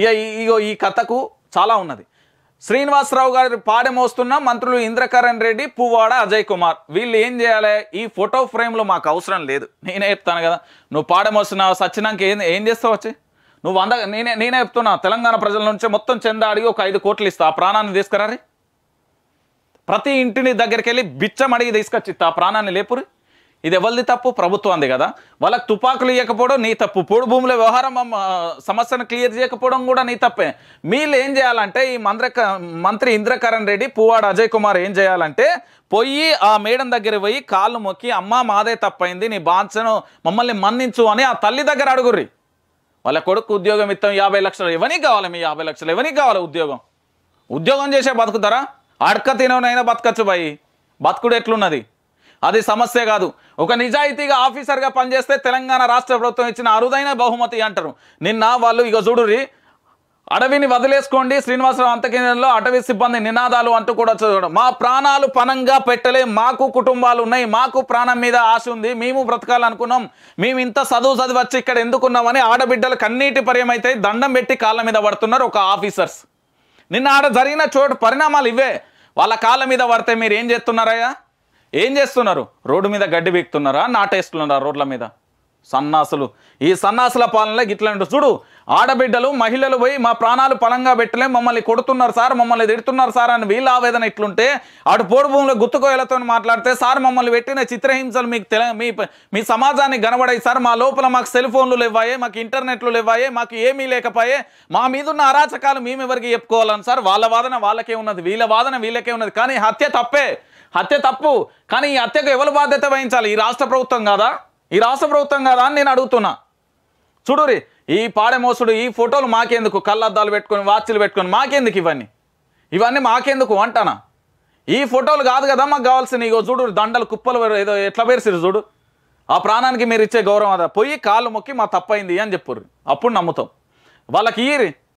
ఇక ఇగో ఈ కథకు చాలా ఉన్నది శ్రీనివాసరావు గారి పాడె మోస్తున్న మంత్రులు ఇంద్రకరణ్ రెడ్డి పువ్వాడ అజయ్ కుమార్ వీళ్ళు ఏం చేయాలి ఈ ఫోటో ఫ్రేమ్లు మాకు అవసరం లేదు నేనే చెప్తాను కదా నువ్వు పాడె మోస్తున్నావు సచ్చినాక ఏం ఏం చేస్తావు వచ్చి నువ్వు అంద నేనే నేనే చెప్తున్నా తెలంగాణ ప్రజల నుంచి మొత్తం చందా అడిగి ఒక ఐదు కోట్లు ఇస్తా ఆ ప్రాణాన్ని తీసుకురారి ప్రతి ఇంటిని దగ్గరికి వెళ్ళి బిచ్చం అడిగి తీసుకొచ్చి ఆ ప్రాణాన్ని లేపురి ఇది ఎవరిది తప్పు ప్రభుత్వంది కదా వాళ్ళకి తుపాకులు ఇవ్వకపోవడం నీ తప్పు పోడు భూముల వ్యవహారం సమస్యను క్లియర్ చేయకపోవడం కూడా నీ తప్పే మీరు ఏం చేయాలంటే ఈ మంత్రి మంత్రి ఇంద్రకరణ్ రెడ్డి పువ్వాడు అజయ్ కుమార్ ఏం చేయాలంటే పోయి ఆ మేడం దగ్గర పోయి కాళ్ళు మొక్కి అమ్మ మాదే తప్పైంది నీ బాధ్యను మమ్మల్ని మన్నించు అని ఆ తల్లి దగ్గర అడుగుర్రి వాళ్ళ కొడుకు ఉద్యోగం ఇస్తాం యాభై లక్షలు ఎవరికి కావాలి మీ యాభై లక్షలు ఎవరికి కావాలి ఉద్యోగం ఉద్యోగం చేసే బతుకుతారా అడక తినవనైనా బతకచ్చు బాయి బతుకుడు ఎట్లున్నది అది సమస్య కాదు ఒక నిజాయితీగా ఆఫీసర్గా పనిచేస్తే తెలంగాణ రాష్ట్ర ప్రభుత్వం ఇచ్చిన అరుదైన బహుమతి అంటారు నిన్న వాళ్ళు ఇక చూడురి అడవిని వదిలేసుకోండి శ్రీనివాసరావు అంతకేంద్రంలో అటవీ సిబ్బంది నినాదాలు అంటూ కూడా చూడడం మా ప్రాణాలు పనంగా పెట్టలే మాకు కుటుంబాలు ఉన్నాయి మాకు ప్రాణం మీద ఆశ ఉంది మేము బ్రతకాలనుకున్నాం మేము ఇంత చదువు చదివి వచ్చి ఇక్కడ ఎందుకున్నామని ఆడబిడ్డలు కన్నీటి పర్యమైతే దండం పెట్టి కాళ్ళ మీద పడుతున్నారు ఒక ఆఫీసర్స్ నిన్న ఆడ జరిగిన చోటు పరిణామాలు ఇవే వాళ్ళ కాళ్ళ మీద పడితే మీరు ఏం చేస్తున్నారయ్యా ఏం చేస్తున్నారు రోడ్డు మీద గడ్డి బీక్తున్నారా నాటేస్తున్నారా రోడ్ల మీద సన్నాసులు ఈ సన్నాసుల పాలనలో ఇట్లాంటి చూడు ఆడబిడ్డలు మహిళలు పోయి మా ప్రాణాలు పలంగా పెట్టలే మమ్మల్ని కొడుతున్నారు సార్ మమ్మల్ని తిడుతున్నారు సార్ అని వీళ్ళ ఆవేదన ఇట్లుంటే అటు పోడు భూమిలో గుత్తుకోయలతో మాట్లాడితే సార్ మమ్మల్ని పెట్టిన చిత్రహింసలు మీకు తెల మీ మీ సమాజానికి కనబడాయి సార్ మా లోపల మాకు సెల్ ఫోన్లు లేవాయే మాకు ఇంటర్నెట్లు లేవాయే మాకు ఏమీ లేకపోయే మా మీద ఉన్న అరాచకాలు మేమెవరికి చెప్పుకోవాలని సార్ వాళ్ళ వాదన వాళ్ళకే ఉన్నది వీళ్ళ వాదన వీళ్ళకే ఉన్నది కానీ హత్య తప్పే హత్య తప్పు కానీ ఈ హత్యకు ఎవరు బాధ్యత వహించాలి ఈ రాష్ట్ర ప్రభుత్వం కాదా ఈ రాష్ట్ర ప్రభుత్వం కాదా అని నేను అడుగుతున్నా చూడురి ఈ పాడెమోసుడు ఈ ఫోటోలు మాకెందుకు కళ్ళద్దాలు పెట్టుకొని వాచ్లు పెట్టుకొని మాకెందుకు ఇవన్నీ ఇవన్నీ మాకెందుకు అంటానా ఈ ఫోటోలు కాదు కదా మాకు కావాల్సిన ఇగో చూడు దండలు కుప్పలు ఏదో ఎట్లా పేరుసిరు చూడు ఆ ప్రాణానికి మీరు ఇచ్చే గౌరవం అదా పోయి కాళ్ళు మొక్కి మా తప్పైంది అని చెప్పుర్రు అప్పుడు నమ్ముతాం వాళ్ళకి ఈ